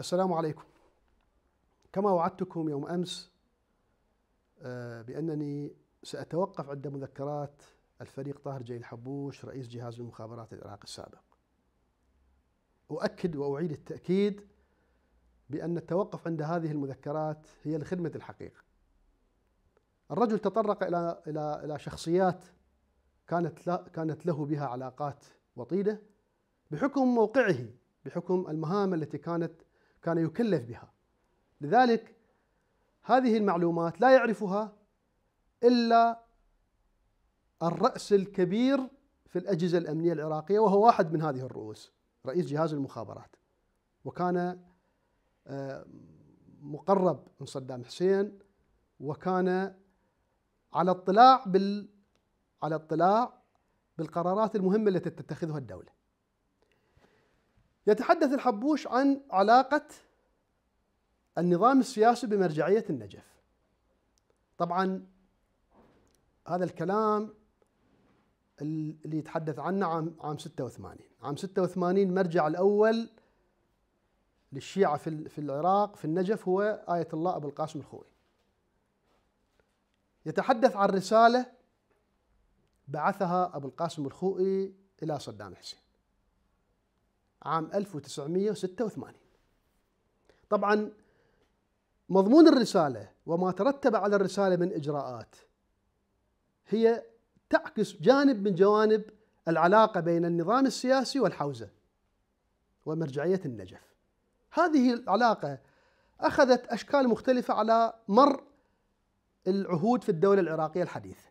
السلام عليكم كما وعدتكم يوم امس آه، بانني ساتوقف عند مذكرات الفريق طاهر جيل حبوش رئيس جهاز المخابرات العراقي السابق اؤكد واعيد التاكيد بان التوقف عند هذه المذكرات هي لخدمه الحقيقه الرجل تطرق الى الى الى شخصيات كانت كانت له بها علاقات وطيده بحكم موقعه بحكم المهام التي كانت كان يكلف بها لذلك هذه المعلومات لا يعرفها إلا الرأس الكبير في الأجهزة الأمنية العراقية وهو واحد من هذه الرؤوس رئيس جهاز المخابرات وكان آه، مقرب من صدام حسين وكان على اطلاع بال على اطلاع بالقرارات المهمة التي تتخذها الدولة يتحدث الحبوش عن علاقة النظام السياسي بمرجعية النجف طبعا هذا الكلام اللي يتحدث عنه عام عام 86 عام 86 مرجع الأول للشيعة في في العراق في النجف هو آية الله أبو القاسم الخوئي يتحدث عن رسالة بعثها أبو القاسم الخوئي إلى صدام حسين عام 1986 طبعا مضمون الرسالة وما ترتب على الرسالة من إجراءات هي تعكس جانب من جوانب العلاقة بين النظام السياسي والحوزة ومرجعية النجف هذه العلاقة أخذت أشكال مختلفة على مر العهود في الدولة العراقية الحديثة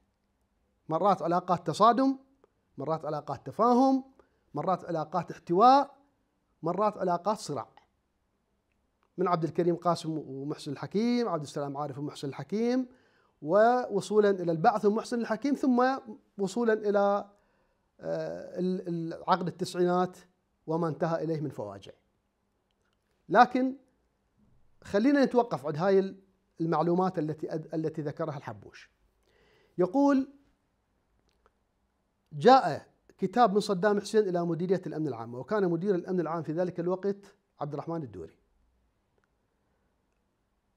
مرات علاقات تصادم مرات علاقات تفاهم مرات علاقات احتواء مرات علاقات صراع من عبد الكريم قاسم ومحسن الحكيم عبد السلام عارف ومحسن الحكيم ووصولا الى البعث ومحسن الحكيم ثم وصولا الى آه، عقد التسعينات وما انتهى اليه من فواجع لكن خلينا نتوقف عند هاي المعلومات التي التي ذكرها الحبوش يقول جاء كتاب من صدام حسين إلى مديرية الأمن العام وكان مدير الأمن العام في ذلك الوقت عبد الرحمن الدوري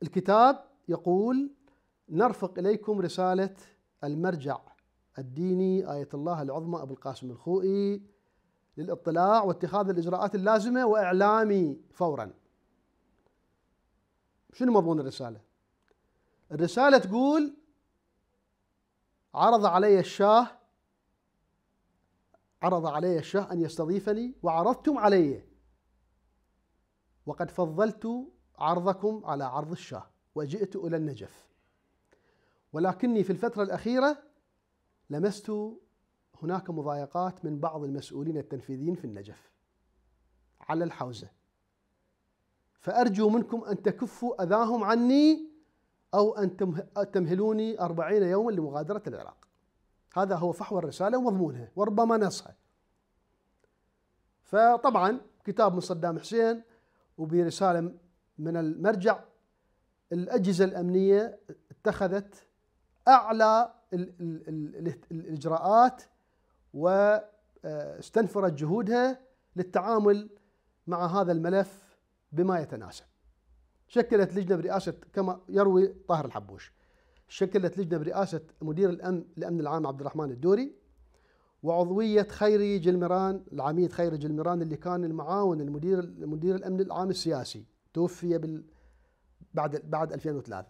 الكتاب يقول نرفق إليكم رسالة المرجع الديني آية الله العظمى أبو القاسم الخوئي للاطلاع واتخاذ الإجراءات اللازمة وإعلامي فورا شنو مضمون الرسالة؟ الرسالة تقول عرض علي الشاه عرض علي الشاه أن يستضيفني وعرضتم علي وقد فضلت عرضكم على عرض الشاه وجئت إلى النجف ولكني في الفترة الأخيرة لمست هناك مضايقات من بعض المسؤولين التنفيذيين في النجف على الحوزة فأرجو منكم أن تكفوا أذاهم عني أو أن تمهلوني أربعين يوما لمغادرة العراق هذا هو فحوى الرسالة ومضمونها وربما نصها فطبعا كتاب من صدام حسين وبرسالة من المرجع الأجهزة الأمنية اتخذت أعلى الإجراءات واستنفرت جهودها للتعامل مع هذا الملف بما يتناسب شكلت لجنة برئاسة كما يروي طاهر الحبوش شكلت لجنة برئاسة مدير الأمن الأمن العام عبد الرحمن الدوري وعضوية خيري جلمران العميد خيري جلمران اللي كان المعاون المدير مدير الأمن العام السياسي توفي بال بعد بعد 2003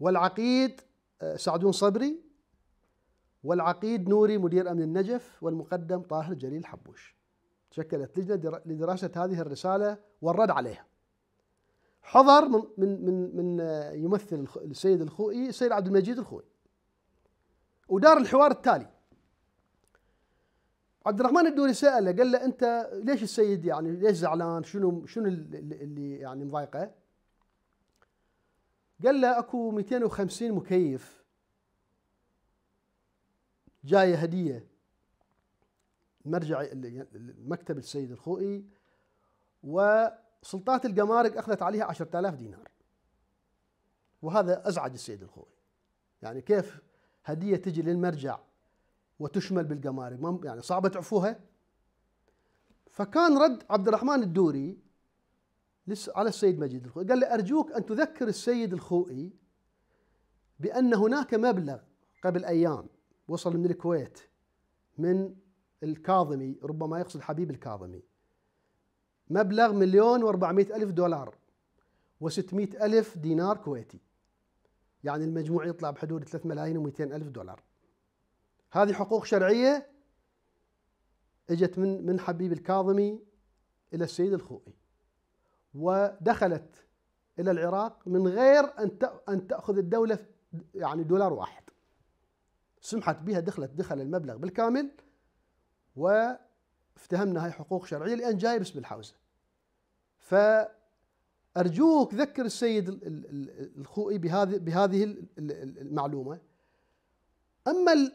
والعقيد آه، سعدون صبري والعقيد نوري مدير أمن النجف والمقدم طاهر جليل حبوش شكلت لجنة لدراسة هذه الرسالة والرد عليها حضر من من من, من آه، يمثل السيد الخوئي إيه، السيد عبد المجيد الخوئي ودار الحوار التالي عبد الرحمن الدوري ساله قال له انت ليش السيد يعني ليش زعلان شنو شنو اللي يعني مضايقه قال له اكو 250 مكيف جايه هديه مرجع مكتب السيد الخوئي و سلطات الجمارك أخذت عليها 10000 دينار وهذا أزعج السيد الخوي يعني كيف هدية تجي للمرجع وتشمل بالجمارك يعني صعبة تعفوها فكان رد عبد الرحمن الدوري على السيد مجيد الخوئي قال لي أرجوك أن تذكر السيد الخوئي بأن هناك مبلغ قبل أيام وصل من الكويت من الكاظمي ربما يقصد حبيب الكاظمي مبلغ مليون و ألف دولار و ألف دينار كويتي يعني المجموع يطلع بحدود 3 ملايين و200 ألف دولار هذه حقوق شرعية اجت من من حبيب الكاظمي إلى السيد الخوئي ودخلت إلى العراق من غير أن أن تأخذ الدولة يعني دولار واحد سمحت بها دخلت دخل المبلغ بالكامل و افتهمنا هاي حقوق شرعية لأن جاي باسم الحوزة فأرجوك ذكر السيد الخوئي بهذه بهذه المعلومة أما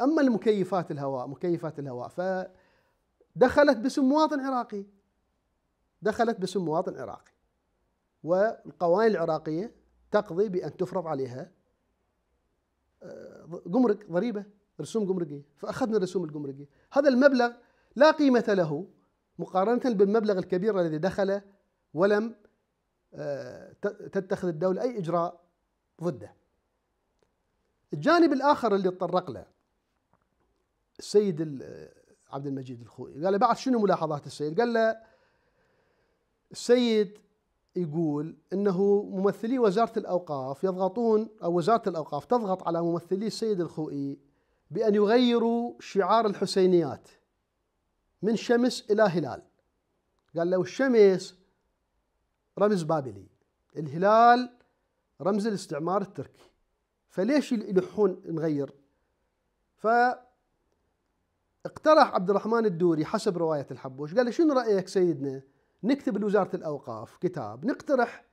أما المكيفات الهواء مكيفات الهواء فدخلت باسم مواطن عراقي دخلت باسم مواطن عراقي والقوانين العراقية تقضي بأن تفرض عليها جمرك آه، ضريبة رسوم جمركية فأخذنا الرسوم الجمركية هذا المبلغ لا قيمة له مقارنة بالمبلغ الكبير الذي دخله ولم آه، تتخذ الدولة أي إجراء ضده الجانب الآخر اللي تطرق له السيد آه، عبد المجيد الخوئي قال له بعد شنو ملاحظات السيد قال له السيد يقول انه ممثلي وزاره الاوقاف يضغطون او وزاره الاوقاف تضغط على ممثلي السيد الخوئي بان يغيروا شعار الحسينيات من شمس إلى هلال قال لو الشمس رمز بابلي الهلال رمز الاستعمار التركي فليش يلحون نغير اقترح عبد الرحمن الدوري حسب رواية الحبوش قال له شنو رأيك سيدنا نكتب لوزارة الأوقاف كتاب نقترح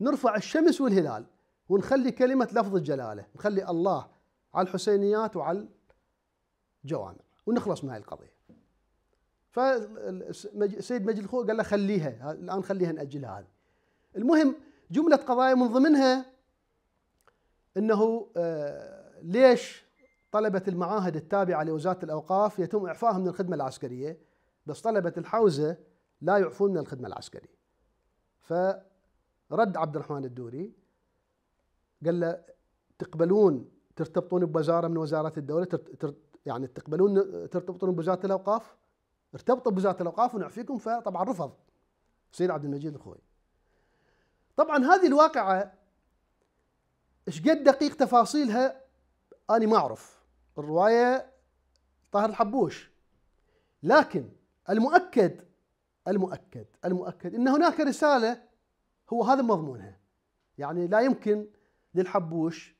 نرفع الشمس والهلال ونخلي كلمة لفظ الجلالة نخلي الله على الحسينيات وعلى الجوامع ونخلص من هاي القضية فالسيد مجد الخوري قال له خليها الان خليها ناجلها هذه المهم جمله قضايا من ضمنها انه آه، ليش طلبه المعاهد التابعه لوزاره الاوقاف يتم اعفائهم من الخدمه العسكريه بس طلبه الحوزه لا يعفون من الخدمه العسكريه فرد عبد الرحمن الدوري قال له تقبلون ترتبطون بوزاره من وزارات الدوله يعني تقبلون ترتبطون بوزاره الاوقاف ارتبطوا بوزاره الاوقاف ونعفيكم فطبعا رفض سيد عبد المجيد الخوي طبعا هذه الواقعه ايش قد دقيق تفاصيلها انا ما اعرف الروايه طاهر الحبوش لكن المؤكد المؤكد المؤكد ان هناك رساله هو هذا مضمونها يعني لا يمكن للحبوش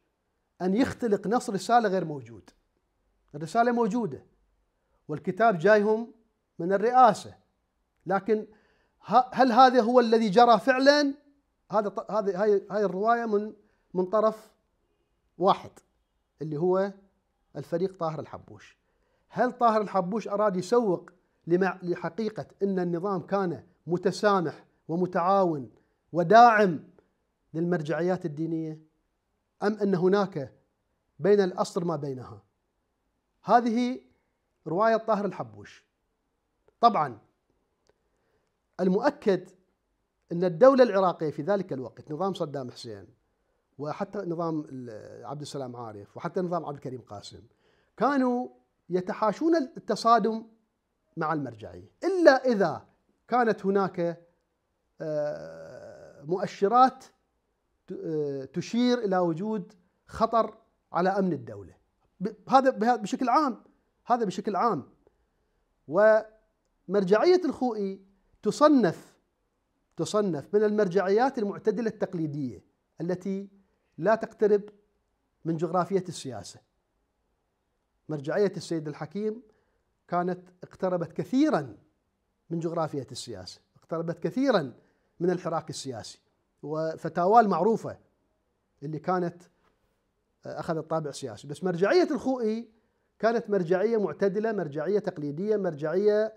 ان يختلق نص رساله غير موجود الرساله موجوده والكتاب جايهم من الرئاسه لكن هل هذا هو الذي جرى فعلا؟ هذا هذه هاي الروايه من من طرف واحد اللي هو الفريق طاهر الحبوش. هل طاهر الحبوش اراد يسوق لحقيقه ان النظام كان متسامح ومتعاون وداعم للمرجعيات الدينيه؟ ام ان هناك بين الاصل ما بينها؟ هذه روايه طاهر الحبوش طبعا المؤكد أن الدولة العراقية في ذلك الوقت نظام صدام حسين وحتى نظام عبد السلام عارف وحتى نظام عبد الكريم قاسم كانوا يتحاشون التصادم مع المرجعية إلا إذا كانت هناك آه، مؤشرات آه، تشير إلى وجود خطر على أمن الدولة هذا بشكل عام هذا بشكل عام و مرجعية الخوئي تصنف تصنف من المرجعيات المعتدلة التقليدية التي لا تقترب من جغرافية السياسة مرجعية السيد الحكيم كانت اقتربت كثيرا من جغرافية السياسة اقتربت كثيرا من الحراك السياسي وفتاواه المعروفة اللي كانت آه، أخذت طابع سياسي بس مرجعية الخوئي كانت مرجعية معتدلة مرجعية تقليدية مرجعية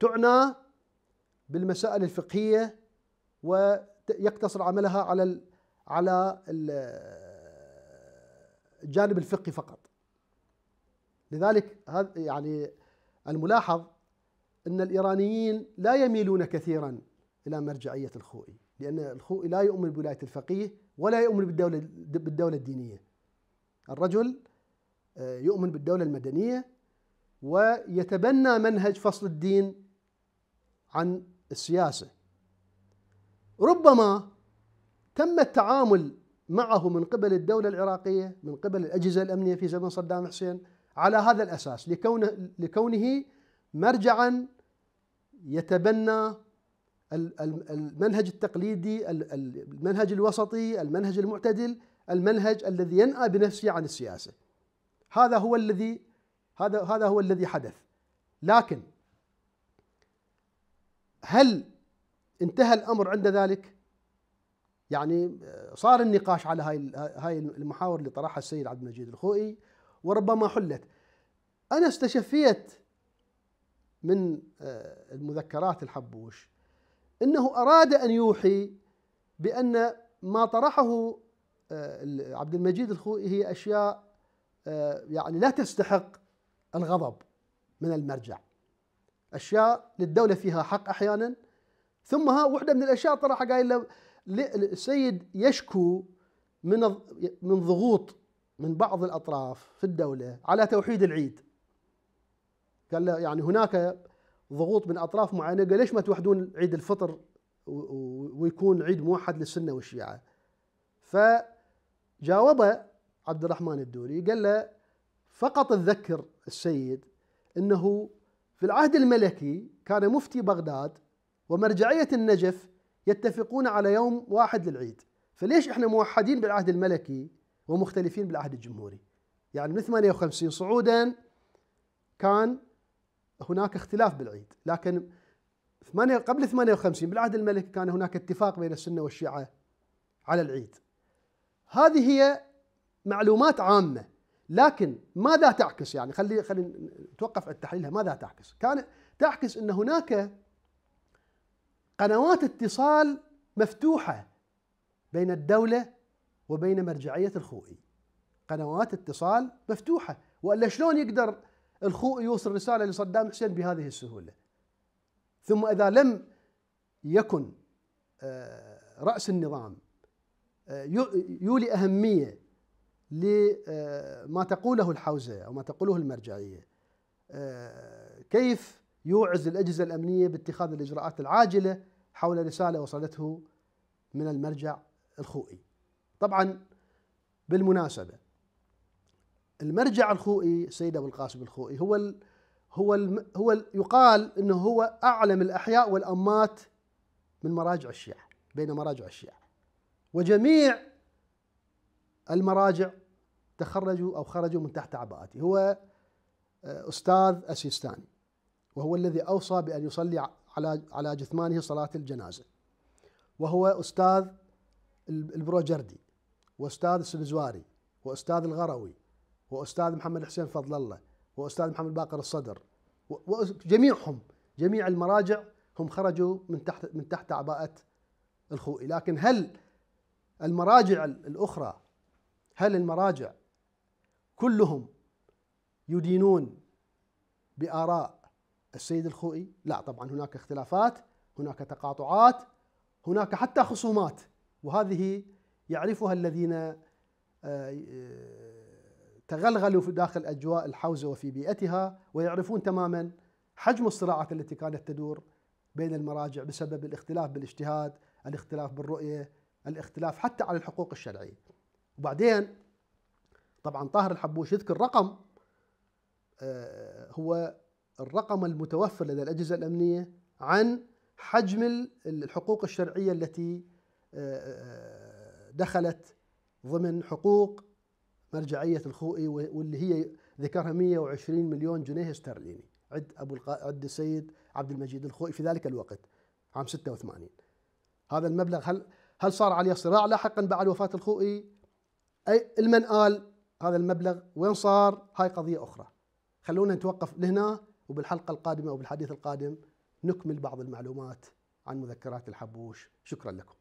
تعنى بالمسائل الفقهية ويقتصر عملها على على الجانب الفقهي فقط لذلك هذا يعني الملاحظ أن الإيرانيين لا يميلون كثيرا إلى مرجعية الخوئي لأن الخوئي لا يؤمن بولاية الفقيه ولا يؤمن بالدولة بالدولة الدينية الرجل آه، يؤمن بالدولة المدنية ويتبنى منهج فصل الدين عن السياسة ربما تم التعامل معه من قبل الدولة العراقية من قبل الأجهزة الأمنية في زمن صدام حسين على هذا الأساس لكونه, لكونه مرجعا يتبنى المنهج التقليدي المنهج الوسطي المنهج المعتدل المنهج الذي ينأى بنفسه عن السياسة هذا هو الذي هذا هذا هو الذي حدث لكن هل انتهى الامر عند ذلك؟ يعني صار النقاش على هاي هاي المحاور اللي طرحها السيد عبد المجيد الخوئي وربما حلت. انا استشفيت من آه، المذكرات الحبوش انه اراد ان يوحي بان ما طرحه آه، عبد المجيد الخوئي هي اشياء آه، يعني لا تستحق الغضب من المرجع اشياء للدوله فيها حق احيانا ثم ها وحده من الاشياء طرحها قايل له السيد يشكو من من ضغوط من بعض الاطراف في الدوله على توحيد العيد قال له يعني هناك ضغوط من اطراف معينه قال ليش ما توحدون عيد الفطر ويكون عيد موحد للسنه والشيعه فجاوبه عبد الرحمن الدوري قال له فقط اذكر السيد انه في العهد الملكي كان مفتي بغداد ومرجعيه النجف يتفقون على يوم واحد للعيد، فليش احنا موحدين بالعهد الملكي ومختلفين بالعهد الجمهوري؟ يعني من 58 صعودا كان هناك اختلاف بالعيد، لكن قبل 58 بالعهد الملكي كان هناك اتفاق بين السنه والشيعه على العيد. هذه هي معلومات عامه لكن ماذا تعكس يعني خلي خلينا نتوقف التحليلها ماذا تعكس؟ كان تعكس ان هناك قنوات اتصال مفتوحه بين الدوله وبين مرجعيه الخوئي. قنوات اتصال مفتوحه والا شلون يقدر الخوئي يوصل رساله لصدام حسين بهذه السهوله؟ ثم اذا لم يكن آه، راس النظام آه، يولي اهميه لما آه، تقوله الحوزة أو ما تقوله المرجعية آه، كيف يوعز الأجهزة الأمنية باتخاذ الإجراءات العاجلة حول رسالة وصلته من المرجع الخوئي طبعا بالمناسبة المرجع الخوئي سيد أبو القاسم الخوئي هو الـ هو الـ هو الـ يقال أنه هو أعلم الأحياء والأمات من مراجع الشيعة بين مراجع الشيعة وجميع المراجع تخرجوا أو خرجوا من تحت عباءته هو آه، أستاذ أسيستاني وهو الذي أوصى بأن يصلي على على جثمانه صلاة الجنازة وهو أستاذ البروجردي وأستاذ السلزواري وأستاذ الغروي وأستاذ محمد حسين فضل الله وأستاذ محمد باقر الصدر وجميعهم جميع المراجع هم خرجوا من تحت من تحت عباءة الخوئي لكن هل المراجع الأخرى هل المراجع كلهم يدينون بآراء السيد الخوئي؟ لا طبعا هناك اختلافات هناك تقاطعات هناك حتى خصومات وهذه يعرفها الذين آه، آه، تغلغلوا في داخل أجواء الحوزة وفي بيئتها ويعرفون تماما حجم الصراعات التي كانت تدور بين المراجع بسبب الاختلاف بالاجتهاد الاختلاف بالرؤية الاختلاف حتى على الحقوق الشرعية وبعدين طبعا طاهر الحبوش يذكر رقم آه، هو الرقم المتوفر لدى الأجهزة الأمنية عن حجم الحقوق الشرعية التي آه، آه، دخلت ضمن حقوق مرجعية الخوئي واللي هي ذكرها 120 مليون جنيه استرليني عد أبو القا... عد السيد عبد المجيد الخوئي في ذلك الوقت عام 86 هذا المبلغ هل هل صار عليه صراع لاحقا بعد وفاة الخوئي أي قال هذا المبلغ وين صار هاي قضية أخرى خلونا نتوقف لهنا وبالحلقة القادمة وبالحديث القادم نكمل بعض المعلومات عن مذكرات الحبوش شكرا لكم